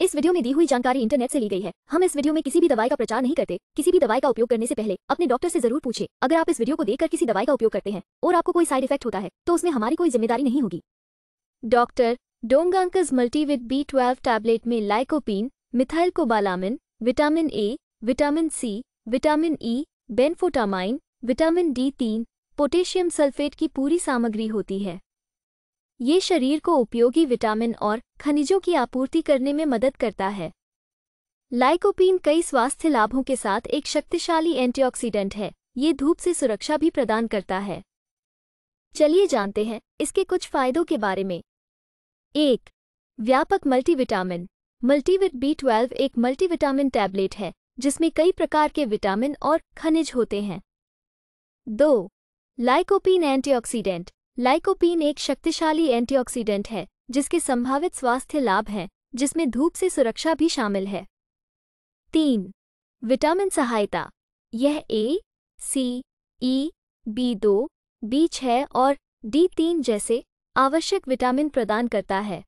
इस वीडियो में दी हुई जानकारी इंटरनेट से ली गई है हम इस वीडियो में किसी भी दवाई का प्रचार नहीं करते किसी भी दवाई का उपयोग करने से पहले अपने डॉक्टर से जरूर पूछे अगर आप इस वीडियो को देखकर किसी दवाई का उपयोग करते हैं और आपको कोई साइड इफेक्ट होता है तो उसमें हमारी कोई जिम्मेदारी नहीं होगी डॉक्टर डोंगांकस multi with B twelve tablet में lycopene methylcobalamin vitamin A vitamin C vitamin E benfotiamine vitamin D तीन पोटेशियम सल्फेट की पूरी सामग्री होती है ये शरीर को उपयोगी विटामिन और खनिजों की आपूर्ति करने में मदद करता है लाइकोपीन कई स्वास्थ्य लाभों के साथ एक शक्तिशाली एंटीऑक्सीडेंट है ये धूप से सुरक्षा भी प्रदान करता है चलिए जानते हैं इसके कुछ फायदों के बारे में एक व्यापक मल्टीविटामिन मल्टीविट बी ट्वेल्व एक मल्टीविटामिन टैबलेट है जिसमें कई प्रकार के विटामिन और खनिज होते हैं दो लाइकोपीन एंटीऑक्सीडेंट लाइकोपीन एक शक्तिशाली एंटीऑक्सीडेंट है जिसके संभावित स्वास्थ्य लाभ हैं जिसमें धूप से सुरक्षा भी शामिल है तीन विटामिन सहायता यह ए सी ई बी दो बी छ और डी तीन जैसे आवश्यक विटामिन प्रदान करता है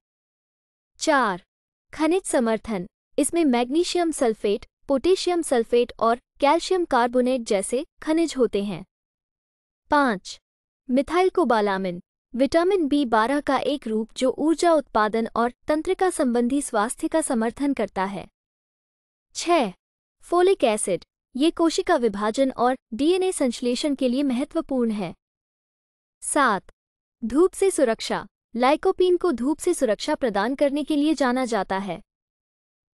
चार खनिज समर्थन इसमें मैग्नीशियम सल्फेट पोटेशियम सल्फेट और कैल्शियम कार्बोनेट जैसे खनिज होते हैं पाँच मिथाइल कोबालामिन विटामिन बी बारह का एक रूप जो ऊर्जा उत्पादन और तंत्रिका संबंधी स्वास्थ्य का समर्थन करता है छह फोलिक एसिड ये कोशिका विभाजन और डीएनए संश्लेषण के लिए महत्वपूर्ण है सात धूप से सुरक्षा लाइकोपीन को धूप से सुरक्षा प्रदान करने के लिए जाना जाता है